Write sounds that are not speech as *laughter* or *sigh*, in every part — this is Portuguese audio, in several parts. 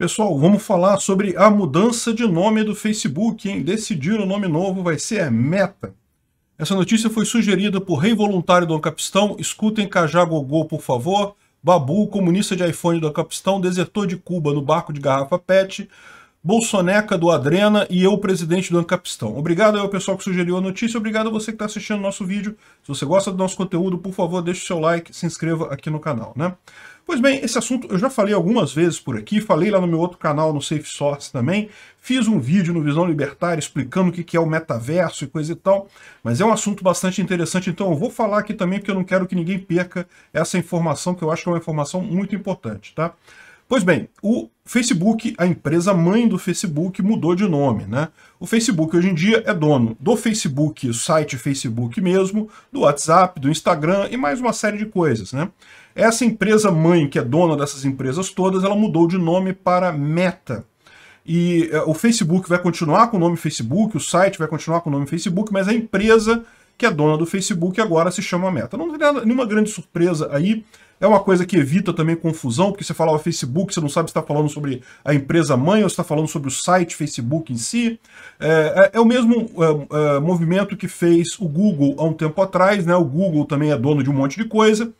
Pessoal, vamos falar sobre a mudança de nome do Facebook, hein? Decidiram o nome novo, vai ser Meta. Essa notícia foi sugerida por Rei Voluntário do Ancapistão, escutem Cajagogô, por favor. Babu, comunista de iPhone do Ancapistão, desertor de Cuba no barco de garrafa PET. Bolsoneca do Adrena e eu, presidente do Ancapistão. Obrigado ao pessoal que sugeriu a notícia, obrigado a você que está assistindo o nosso vídeo. Se você gosta do nosso conteúdo, por favor, deixe o seu like, se inscreva aqui no canal, né? Pois bem, esse assunto eu já falei algumas vezes por aqui, falei lá no meu outro canal, no Safe Source também, fiz um vídeo no Visão Libertária explicando o que é o metaverso e coisa e tal, mas é um assunto bastante interessante, então eu vou falar aqui também porque eu não quero que ninguém perca essa informação, que eu acho que é uma informação muito importante, tá? Pois bem, o Facebook, a empresa mãe do Facebook, mudou de nome, né? O Facebook hoje em dia é dono do Facebook, o site Facebook mesmo, do WhatsApp, do Instagram e mais uma série de coisas, né? Essa empresa mãe, que é dona dessas empresas todas, ela mudou de nome para Meta. E é, o Facebook vai continuar com o nome Facebook, o site vai continuar com o nome Facebook, mas a empresa que é dona do Facebook agora se chama Meta. Não tem nenhuma grande surpresa aí. É uma coisa que evita também confusão, porque você falava Facebook, você não sabe se está falando sobre a empresa mãe ou se está falando sobre o site Facebook em si. É, é, é o mesmo é, é, movimento que fez o Google há um tempo atrás, né? O Google também é dono de um monte de coisa.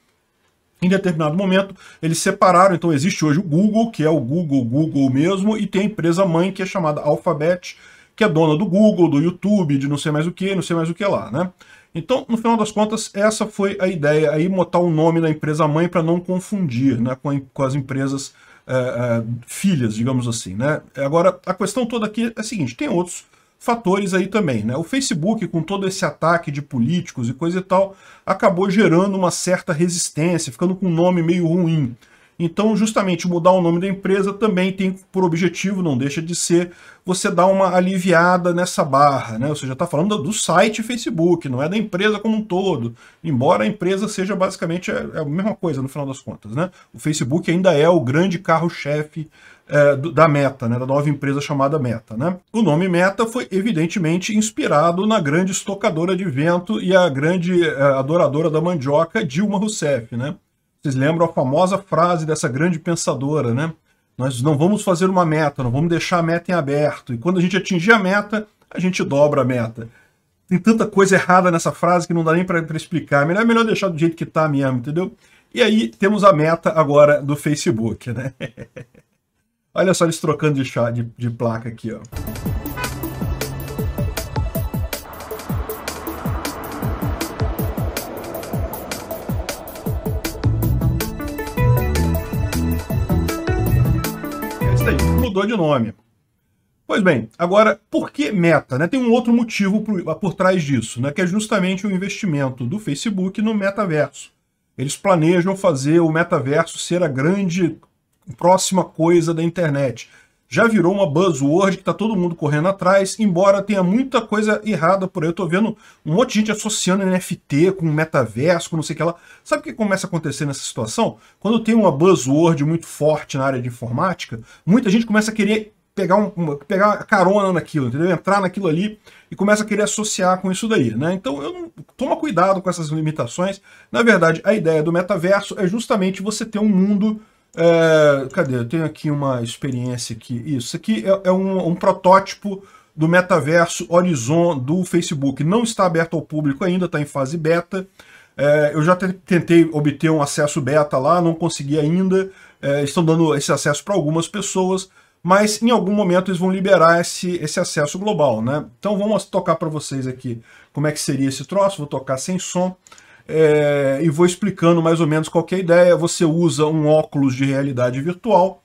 Em determinado momento, eles separaram, então existe hoje o Google, que é o Google Google mesmo, e tem a empresa mãe que é chamada Alphabet, que é dona do Google, do YouTube, de não sei mais o que, não sei mais o que lá, né? Então, no final das contas, essa foi a ideia, aí botar o nome da empresa mãe para não confundir né, com, a, com as empresas é, é, filhas, digamos assim. Né? Agora, a questão toda aqui é a seguinte, tem outros fatores aí também, né? O Facebook, com todo esse ataque de políticos e coisa e tal, acabou gerando uma certa resistência, ficando com um nome meio ruim. Então, justamente, mudar o nome da empresa também tem por objetivo, não deixa de ser, você dar uma aliviada nessa barra, né? Você já está falando do site Facebook, não é da empresa como um todo, embora a empresa seja basicamente é, é a mesma coisa, no final das contas, né? O Facebook ainda é o grande carro-chefe é, da Meta, né, da nova empresa chamada Meta. Né? O nome Meta foi evidentemente inspirado na grande estocadora de vento e a grande é, adoradora da mandioca Dilma Rousseff. Né? Vocês lembram a famosa frase dessa grande pensadora, né? Nós não vamos fazer uma meta, não vamos deixar a meta em aberto. E quando a gente atingir a meta, a gente dobra a meta. Tem tanta coisa errada nessa frase que não dá nem para explicar. Melhor, melhor deixar do jeito que está mesmo, entendeu? E aí temos a meta agora do Facebook, né? *laughs* Olha só eles trocando de, chá, de, de placa aqui, ó. mudou de nome. Pois bem, agora, por que meta? Né? Tem um outro motivo por, por trás disso, né? que é justamente o investimento do Facebook no metaverso. Eles planejam fazer o metaverso ser a grande próxima coisa da internet já virou uma buzzword que está todo mundo correndo atrás, embora tenha muita coisa errada por aí. Eu estou vendo um monte de gente associando NFT com metaverso, com não sei o que lá. Sabe o que começa a acontecer nessa situação? Quando tem uma buzzword muito forte na área de informática, muita gente começa a querer pegar, um, pegar carona naquilo, entendeu? Entrar naquilo ali e começa a querer associar com isso daí, né? Então, eu não, toma cuidado com essas limitações. Na verdade, a ideia do metaverso é justamente você ter um mundo é, cadê? Eu tenho aqui uma experiência aqui. Isso aqui é, é um, um, protótipo do metaverso Horizon do Facebook. Não está aberto ao público ainda, está em fase beta. É, eu já tentei obter um acesso beta lá, não consegui ainda. É, estão dando esse acesso para algumas pessoas, mas em algum momento eles vão liberar esse, esse acesso global, né? Então vamos tocar para vocês aqui como é que seria esse troço. Vou tocar sem som é, e vou explicando mais ou menos qual é a ideia. Você usa um óculos de realidade virtual,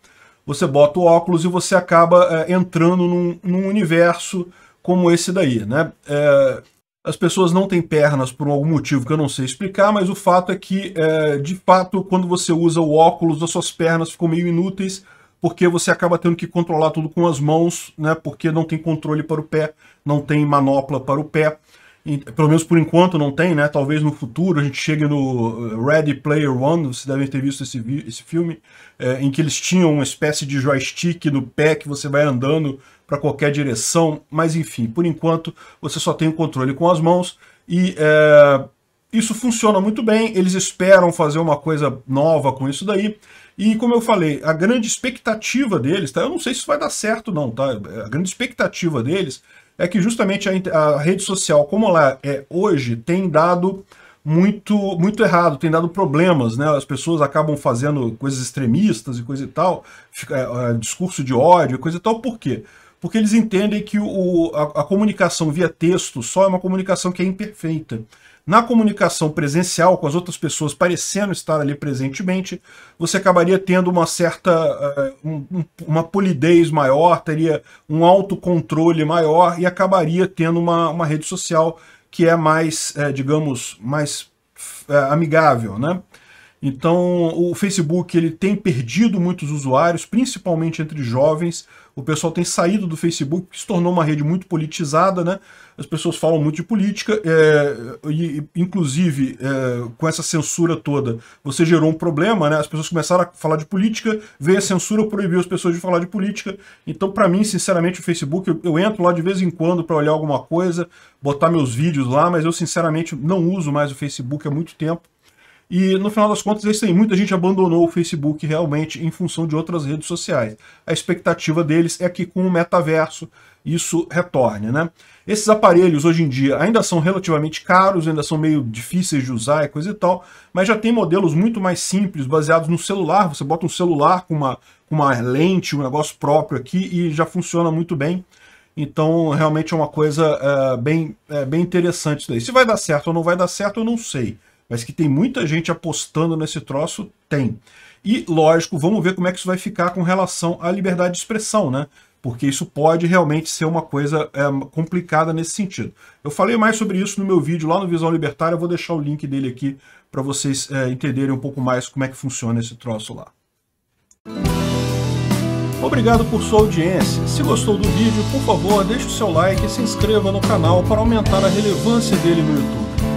você bota o óculos e você acaba é, entrando num, num, universo como esse daí. Né? É, as pessoas não têm pernas por algum motivo que eu não sei explicar, mas o fato é que, é, de fato, quando você usa o óculos, as suas pernas ficam meio inúteis, porque você acaba tendo que controlar tudo com as mãos, né? porque não tem controle para o pé, não tem manopla para o pé pelo menos por enquanto não tem, né? Talvez no futuro a gente chegue no uh, Ready Player One, vocês devem ter visto esse, esse filme, é, em que eles tinham uma espécie de joystick no pé que você vai andando para qualquer direção, mas enfim, por enquanto você só tem o controle com as mãos e é, isso funciona muito bem, eles esperam fazer uma coisa nova com isso daí, e como eu falei, a grande expectativa deles, tá? Eu não sei se vai dar certo não, tá? A grande expectativa deles é que justamente a, a rede social, como ela é hoje, tem dado muito muito errado, tem dado problemas, né? As pessoas acabam fazendo coisas extremistas e coisa e tal, fica, é, é discurso de ódio, coisa e tal, por quê? Porque eles entendem que o, a, a comunicação via texto só é uma comunicação que é imperfeita na comunicação presencial com as outras pessoas, parecendo estar ali presentemente, você acabaria tendo uma certa uh, um, uma polidez maior, teria um autocontrole maior e acabaria tendo uma, uma rede social que é mais, uh, digamos, mais uh, amigável, né? Então, o Facebook ele tem perdido muitos usuários, principalmente entre jovens, o pessoal tem saído do Facebook, que se tornou uma rede muito politizada, né? As pessoas falam muito de política, é, e, inclusive é, com essa censura toda, você gerou um problema, né? As pessoas começaram a falar de política, veio a censura, proibiu as pessoas de falar de política. Então, para mim, sinceramente, o Facebook, eu, eu entro lá de vez em quando para olhar alguma coisa, botar meus vídeos lá, mas eu sinceramente não uso mais o Facebook há muito tempo. E no final das contas é isso aí, muita gente abandonou o Facebook realmente em função de outras redes sociais. A expectativa deles é que com o metaverso isso retorne, né? Esses aparelhos hoje em dia ainda são relativamente caros, ainda são meio difíceis de usar e coisa e tal, mas já tem modelos muito mais simples, baseados no celular, você bota um celular com uma, com uma lente, um negócio próprio aqui e já funciona muito bem. Então, realmente é uma coisa é, bem, é, bem interessante isso daí. Se vai dar certo ou não vai dar certo, eu não sei. Mas que tem muita gente apostando nesse troço, tem. E, lógico, vamos ver como é que isso vai ficar com relação à liberdade de expressão, né? Porque isso pode realmente ser uma coisa é, complicada nesse sentido. Eu falei mais sobre isso no meu vídeo lá no Visão Libertária, eu vou deixar o link dele aqui para vocês é, entenderem um pouco mais como é que funciona esse troço lá. Obrigado por sua audiência. Se gostou do vídeo, por favor, deixe o seu like e se inscreva no canal para aumentar a relevância dele no YouTube.